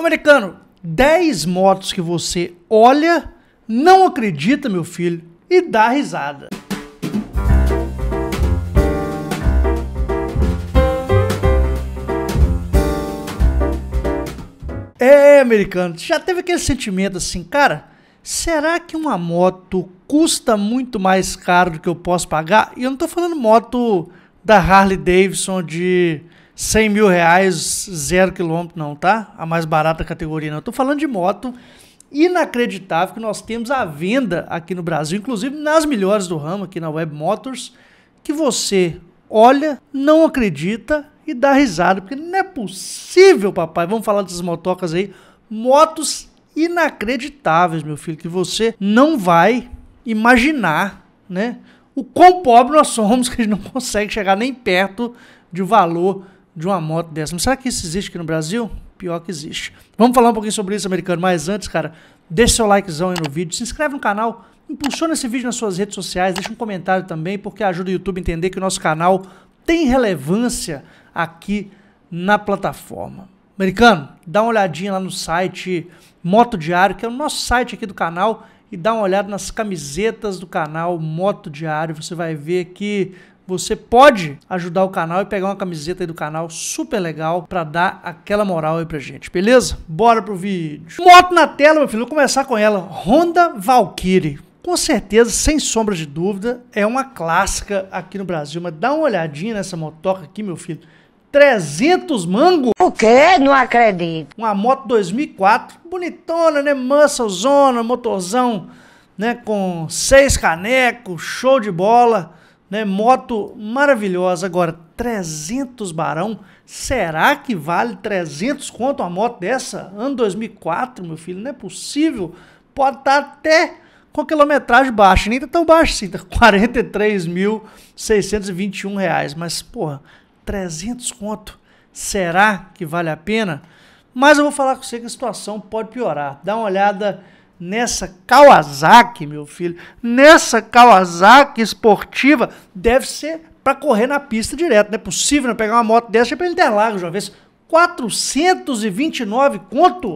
americano, 10 motos que você olha, não acredita, meu filho, e dá risada. É, americano, já teve aquele sentimento assim, cara, será que uma moto custa muito mais caro do que eu posso pagar? E eu não tô falando moto da Harley Davidson de 100 mil reais, zero quilômetro não, tá? A mais barata categoria não. Eu tô falando de moto inacreditável que nós temos à venda aqui no Brasil, inclusive nas melhores do ramo, aqui na Web Motors, que você olha, não acredita e dá risada, porque não é possível, papai. Vamos falar dessas motocas aí, motos inacreditáveis, meu filho, que você não vai imaginar, né? O quão pobre nós somos que a gente não consegue chegar nem perto de valor de uma moto dessa. Mas será que isso existe aqui no Brasil? Pior que existe. Vamos falar um pouquinho sobre isso, americano. Mas antes, cara, deixa seu likezão aí no vídeo, se inscreve no canal, impulsiona esse vídeo nas suas redes sociais, deixa um comentário também, porque ajuda o YouTube a entender que o nosso canal tem relevância aqui na plataforma. Americano, dá uma olhadinha lá no site Moto Diário, que é o nosso site aqui do canal, e dá uma olhada nas camisetas do canal Moto Diário. Você vai ver que você pode ajudar o canal e pegar uma camiseta aí do canal super legal pra dar aquela moral aí pra gente, beleza? Bora pro vídeo. Moto na tela, meu filho, vou começar com ela. Honda Valkyrie. Com certeza, sem sombra de dúvida, é uma clássica aqui no Brasil. Mas dá uma olhadinha nessa motoca aqui, meu filho. 300 mango? O quê? Não acredito. Uma moto 2004, bonitona, né? Musclezona, motorzão, né? Com seis canecos, show de bola né? Moto maravilhosa. Agora, 300 barão, será que vale 300 quanto uma moto dessa? Ano 2004, meu filho, não é possível. Pode estar tá até com quilometragem baixa, nem tá tão baixa assim, tá R$ reais, mas porra, 300 quanto será que vale a pena? Mas eu vou falar com você que a situação pode piorar. Dá uma olhada nessa Kawasaki, meu filho, nessa Kawasaki esportiva, deve ser para correr na pista direto. Não é possível não né? pegar uma moto dessa para Interlagos uma vez. 429 conto?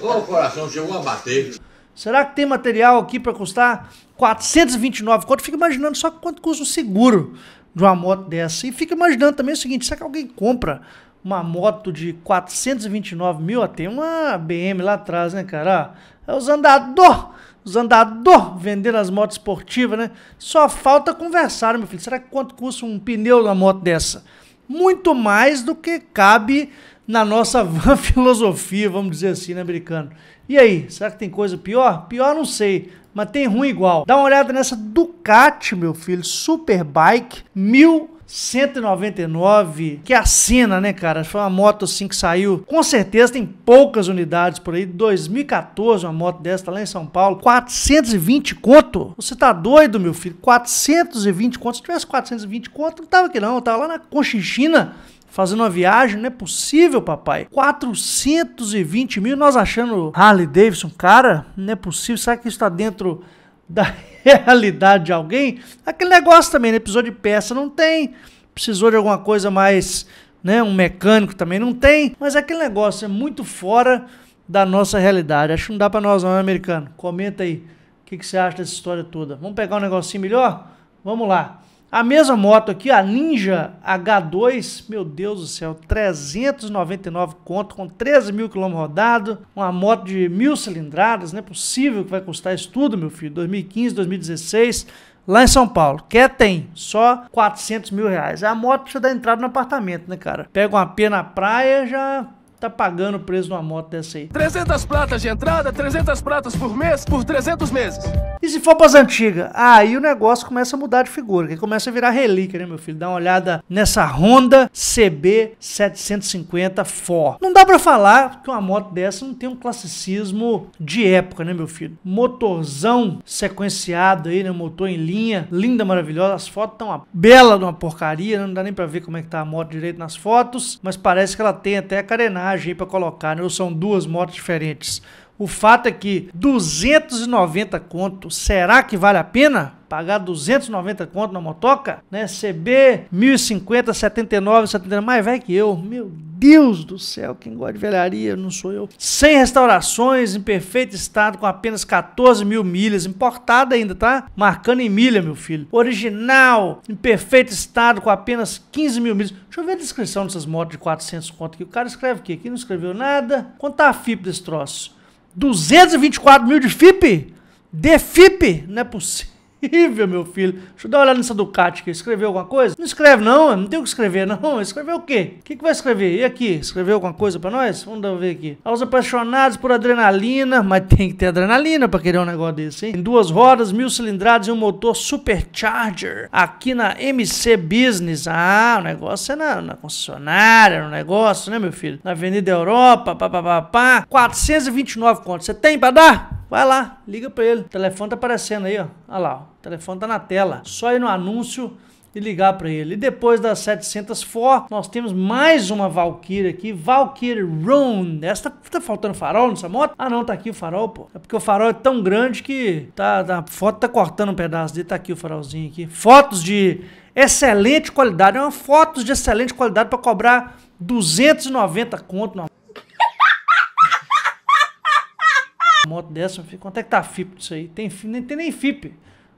Ô, oh, coração, chegou a bater. Será que tem material aqui para custar 429 conto? Fica imaginando só quanto custa o seguro de uma moto dessa. E fica imaginando também o seguinte, será que alguém compra uma moto de 429 mil, ah, tem uma BM lá atrás, né, cara? Ah, é os andador, os andador vendendo as motos esportivas, né? Só falta conversar, meu filho. Será que quanto custa um pneu da moto dessa? Muito mais do que cabe na nossa van filosofia, vamos dizer assim, né, americano? E aí, será que tem coisa pior? Pior não sei, mas tem ruim igual. Dá uma olhada nessa Ducati, meu filho, Superbike, mil 199 que é assina, né, cara? Foi uma moto assim que saiu. Com certeza tem poucas unidades por aí. 2014, uma moto dessa tá lá em São Paulo. 420 conto? Você tá doido, meu filho? 420 conto? Se tivesse 420 conto, não tava aqui não. Eu tava lá na Conchinchina fazendo uma viagem, não é possível, papai. 420 mil, nós achando Harley Davidson, cara, não é possível. Será que isso tá dentro da realidade de alguém, aquele negócio também, né? Precisou de peça, não tem. Precisou de alguma coisa mais, né? Um mecânico também não tem. Mas aquele negócio é muito fora da nossa realidade. Acho que não dá pra nós, não, né, americano? Comenta aí. O que, que você acha dessa história toda? Vamos pegar um negocinho melhor? Vamos lá. A mesma moto aqui, a Ninja H2, meu Deus do céu, 399 conto, com 13 mil quilômetros rodados, uma moto de mil cilindradas, não é possível que vai custar isso tudo, meu filho, 2015, 2016, lá em São Paulo. Quer tem, só 400 mil reais. É a moto que você dá entrada no apartamento, né, cara? Pega uma pena na praia, já tá pagando o preço de uma moto dessa aí. 300 pratas de entrada, 300 pratas por mês, por 300 meses. E se for pras antigas? Aí o negócio começa a mudar de figura, que começa a virar relíquia, né, meu filho? Dá uma olhada nessa Honda CB750 For. Não dá para falar que uma moto dessa não tem um classicismo de época, né, meu filho? Motorzão sequenciado aí, né, motor em linha, linda, maravilhosa. As fotos estão uma bela de uma porcaria, né? não dá nem para ver como é que tá a moto direito nas fotos, mas parece que ela tem até a carenagem sacanagem para colocar, né? São duas motos diferentes. O fato é que 290 conto, será que vale a pena? pagar 290 conto na motoca, né? CB 1050, 79, 79, mais velho que eu. Meu Deus do céu, quem gosta de velharia, não sou eu. Sem restaurações em perfeito estado, com apenas 14 mil milhas, importada ainda, tá? Marcando em milha, meu filho. Original, em perfeito estado, com apenas 15 mil milhas. Deixa eu ver a descrição dessas motos de 400 conto aqui. O cara escreve o quê? Aqui não escreveu nada. Quanto tá a FIP desse troço? 224 mil de FIP? De FIP? Não é possível horrível, meu filho. Deixa eu dar uma olhada nessa Ducati aqui. Escreveu alguma coisa? Não escreve, não. Não tem o que escrever, não. Escreveu o quê? O que, que vai escrever? E aqui? Escreveu alguma coisa pra nós? Vamos dar uma ver aqui. Aos apaixonados por adrenalina. Mas tem que ter adrenalina pra querer um negócio desse, hein? Em duas rodas, mil cilindradas e um motor supercharger. Aqui na MC Business. Ah, o negócio é na, na concessionária, no negócio, né, meu filho? Na Avenida Europa, papapá. 429 contos. Você tem pra dar? Vai lá, liga para ele. O telefone tá aparecendo aí, ó. Olha lá, o telefone tá na tela. Só ir no anúncio e ligar para ele. E depois das 700 for, nós temos mais uma Valkyrie aqui, Valkyrie Roan. Essa tá, tá, faltando farol nessa moto? Ah não, tá aqui o farol, pô. É porque o farol é tão grande que tá, tá a foto tá cortando um pedaço dele, tá aqui o farolzinho aqui. Fotos de excelente qualidade, é uma fotos de excelente qualidade para cobrar 290 conto numa moto dessa, filho, quanto é que tá a FIP disso aí? Tem, nem tem nem FIP.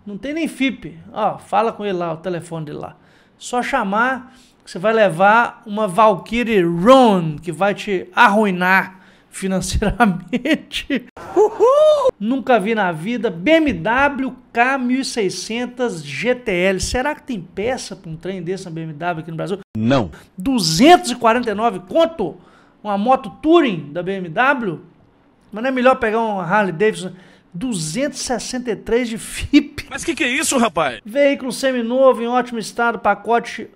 Não tem nem FIP. Ó, fala com ele lá, o telefone dele lá. Só chamar que você vai levar uma Valkyrie Ron que vai te arruinar financeiramente. Uhul! Nunca vi na vida BMW K1600 GTL. Será que tem peça para um trem desse na BMW aqui no Brasil? Não. 249 conto? Uma moto touring da BMW? Mas não é melhor pegar um Harley Davidson 263 de FIP? Mas que que é isso, rapaz? Veículo seminovo, em ótimo estado, pacote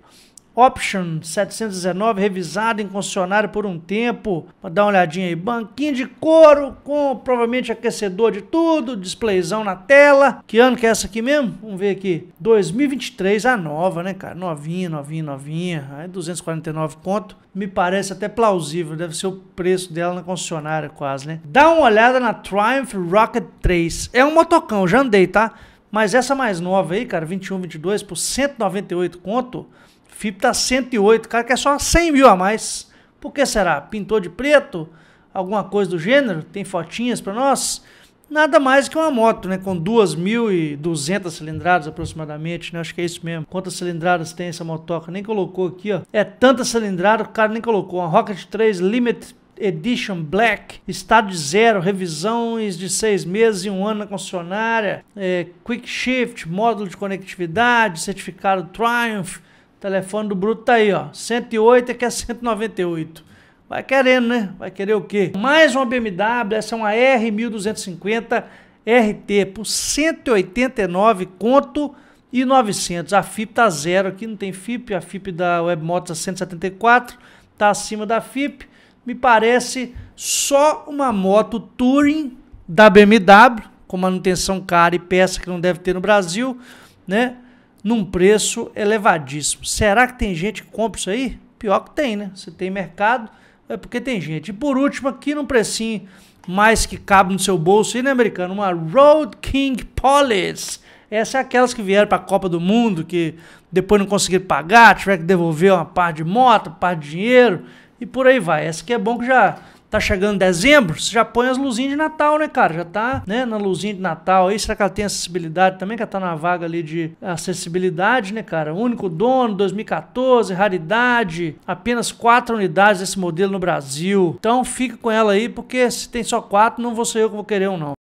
Option 719, revisado em concessionário por um tempo. Dá uma olhadinha aí. Banquinho de couro com provavelmente aquecedor de tudo, displayzão na tela. Que ano que é essa aqui mesmo? Vamos ver aqui. 2023, a nova, né, cara? Novinha, novinha, novinha. É aí 249 conto. Me parece até plausível. Deve ser o preço dela na concessionária, quase, né? Dá uma olhada na Triumph Rocket 3. É um motocão, já andei, tá? Mas essa mais nova aí, cara, 21, 22, por 198 conto. FIP tá 108, o cara quer é só 100 mil a mais. Por que será? Pintou de preto? Alguma coisa do gênero? Tem fotinhas para nós? Nada mais que uma moto, né? Com 2.200 cilindradas aproximadamente, né? Acho que é isso mesmo. Quantas cilindradas tem essa motoca? Nem colocou aqui, ó. É tanta cilindrada, o cara nem colocou. Uma Rocket 3 Limit Edition Black, estado de zero, revisões de seis meses e um ano na concessionária, é, Quick Shift, módulo de conectividade, certificado Triumph, telefone do Bruto tá aí, ó. 108 é que é 198. Vai querendo, né? Vai querer o quê? Mais uma BMW, essa é uma R1250 RT por 189 conto e 900. A FIP tá zero aqui, não tem FIP. A FIP da Webmotos é 174, tá acima da FIP. Me parece só uma moto Touring da BMW, com manutenção cara e peça que não deve ter no Brasil, né? num preço elevadíssimo. Será que tem gente que compra isso aí? Pior que tem, né? Se tem mercado, é porque tem gente. E por último, aqui num precinho mais que cabe no seu bolso, e né, americano? Uma Road King Police. Essa é aquelas que vieram para a Copa do Mundo, que depois não conseguiram pagar, tiveram que devolver uma parte de moto, parte de dinheiro, e por aí vai. Essa que é bom que já Tá chegando dezembro, você já põe as luzinhas de Natal, né, cara? Já tá, né, na luzinha de Natal aí. Será que ela tem acessibilidade também? Que ela tá na vaga ali de acessibilidade, né, cara? Único dono, 2014, raridade. Apenas quatro unidades desse modelo no Brasil. Então fica com ela aí, porque se tem só quatro, não vou ser eu que vou querer um, não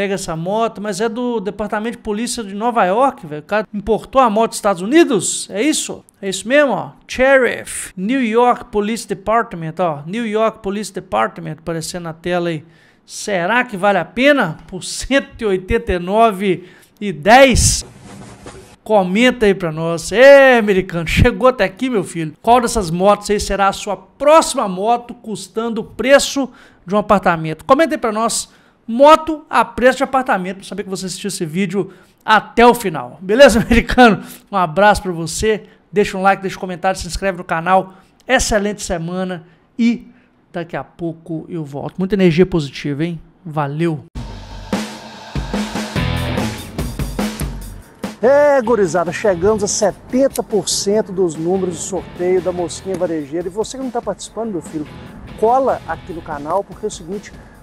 pega essa moto, mas é do Departamento de Polícia de Nova York, velho. O cara importou a moto dos Estados Unidos, é isso? É isso mesmo, ó. Sheriff, New York Police Department, ó. New York Police Department, aparecendo na tela aí. Será que vale a pena? Por 189 e 10? Comenta aí pra nós. Ê, americano, chegou até aqui, meu filho. Qual dessas motos aí será a sua próxima moto custando o preço de um apartamento? Comenta aí pra nós moto a preço de apartamento. Pra saber que você assistiu esse vídeo até o final. Beleza, americano? Um abraço para você. Deixa um like, deixa um comentário, se inscreve no canal. Excelente semana e daqui a pouco eu volto. Muita energia positiva, hein? Valeu! É, gurizada, chegamos a 70% dos números do sorteio da Mosquinha Varejeira. E você que não está participando, meu filho, cola aqui no canal, porque é o seguinte,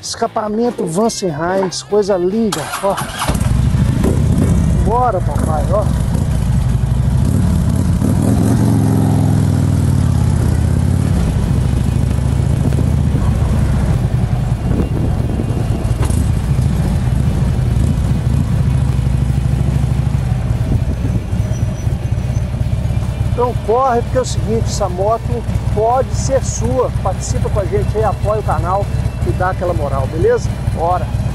Escapamento Vansenheim, coisa linda, ó. Bora, papai, ó. Então corre, porque é o seguinte, essa moto pode ser sua. Participa com a gente aí, apoia o canal e dá aquela moral, beleza? Bora!